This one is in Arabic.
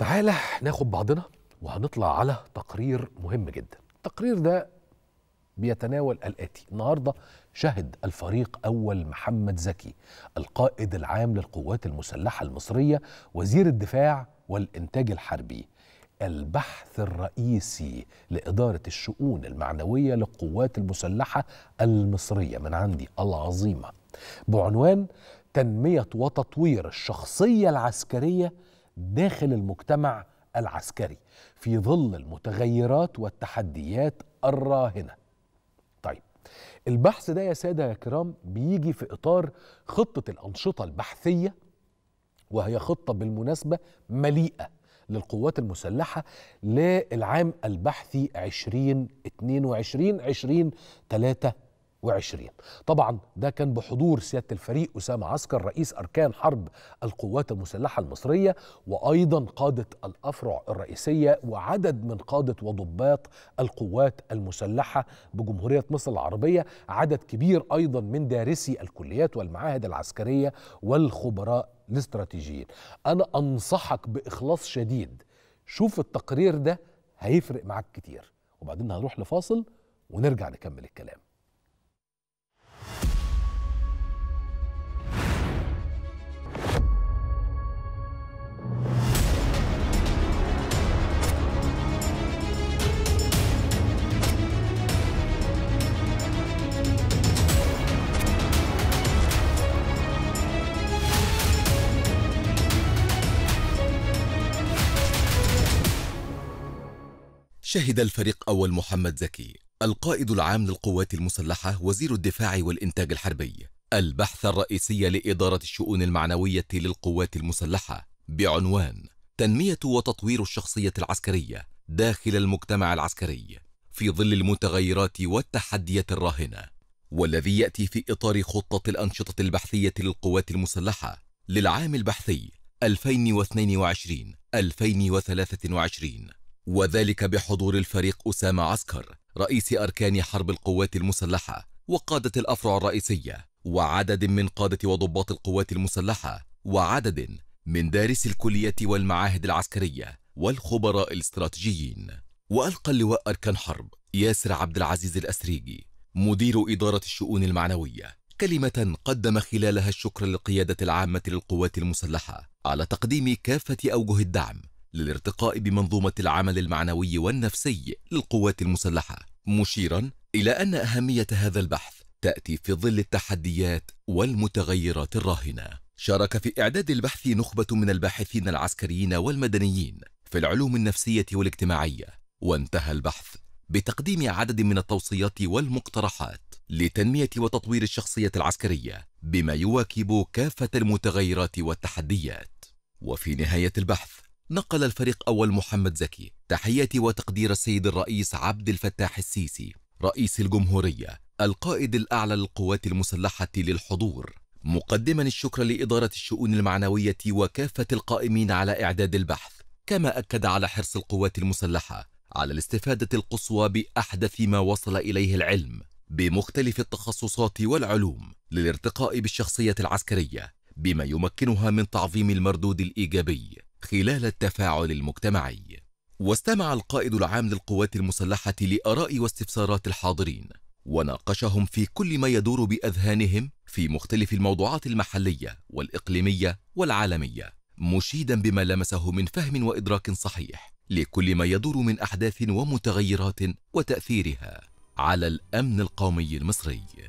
تعالى ناخد بعضنا وهنطلع على تقرير مهم جدا التقرير ده بيتناول الآتي النهاردة شهد الفريق أول محمد زكي القائد العام للقوات المسلحة المصرية وزير الدفاع والإنتاج الحربي البحث الرئيسي لإدارة الشؤون المعنوية للقوات المسلحة المصرية من عندي العظيمة بعنوان تنمية وتطوير الشخصية العسكرية داخل المجتمع العسكري في ظل المتغيرات والتحديات الراهنه طيب البحث ده يا ساده يا كرام بيجي في اطار خطه الانشطه البحثيه وهي خطه بالمناسبه مليئه للقوات المسلحة للعام البحثي 2022 2023 2020 طبعا ده كان بحضور سيادة الفريق أسامة عسكر رئيس أركان حرب القوات المسلحة المصرية وأيضا قادة الأفرع الرئيسية وعدد من قادة وضباط القوات المسلحة بجمهورية مصر العربية عدد كبير أيضا من دارسي الكليات والمعاهد العسكرية والخبراء الاستراتيجيين أنا أنصحك بإخلاص شديد شوف التقرير ده هيفرق معك كتير وبعدين هنروح لفاصل ونرجع نكمل الكلام شهد الفريق أول محمد زكي القائد العام للقوات المسلحة وزير الدفاع والإنتاج الحربي البحث الرئيسي لإدارة الشؤون المعنوية للقوات المسلحة بعنوان تنمية وتطوير الشخصية العسكرية داخل المجتمع العسكري في ظل المتغيرات والتحديات الراهنة والذي يأتي في إطار خطة الأنشطة البحثية للقوات المسلحة للعام البحثي 2022 2023 وذلك بحضور الفريق أسامة عسكر رئيس أركان حرب القوات المسلحة وقادة الأفرع الرئيسية وعدد من قادة وضباط القوات المسلحة وعدد من دارس الكلية والمعاهد العسكرية والخبراء الاستراتيجيين وألقى اللواء أركان حرب ياسر عبد العزيز الأسريجي مدير إدارة الشؤون المعنوية كلمة قدم خلالها الشكر للقيادة العامة للقوات المسلحة على تقديم كافة أوجه الدعم للارتقاء بمنظومة العمل المعنوي والنفسي للقوات المسلحة مشيرا إلى أن أهمية هذا البحث تأتي في ظل التحديات والمتغيرات الراهنة شارك في إعداد البحث نخبة من الباحثين العسكريين والمدنيين في العلوم النفسية والاجتماعية وانتهى البحث بتقديم عدد من التوصيات والمقترحات لتنمية وتطوير الشخصية العسكرية بما يواكب كافة المتغيرات والتحديات وفي نهاية البحث نقل الفريق أول محمد زكي تحياتي وتقدير السيد الرئيس عبد الفتاح السيسي رئيس الجمهورية القائد الأعلى للقوات المسلحة للحضور مقدما الشكر لإدارة الشؤون المعنوية وكافة القائمين على إعداد البحث كما أكد على حرص القوات المسلحة على الاستفادة القصوى بأحدث ما وصل إليه العلم بمختلف التخصصات والعلوم للارتقاء بالشخصية العسكرية بما يمكنها من تعظيم المردود الإيجابي خلال التفاعل المجتمعي واستمع القائد العام للقوات المسلحة لآراء واستفسارات الحاضرين وناقشهم في كل ما يدور بأذهانهم في مختلف الموضوعات المحلية والإقليمية والعالمية مشيدا بما لمسه من فهم وإدراك صحيح لكل ما يدور من أحداث ومتغيرات وتأثيرها على الأمن القومي المصري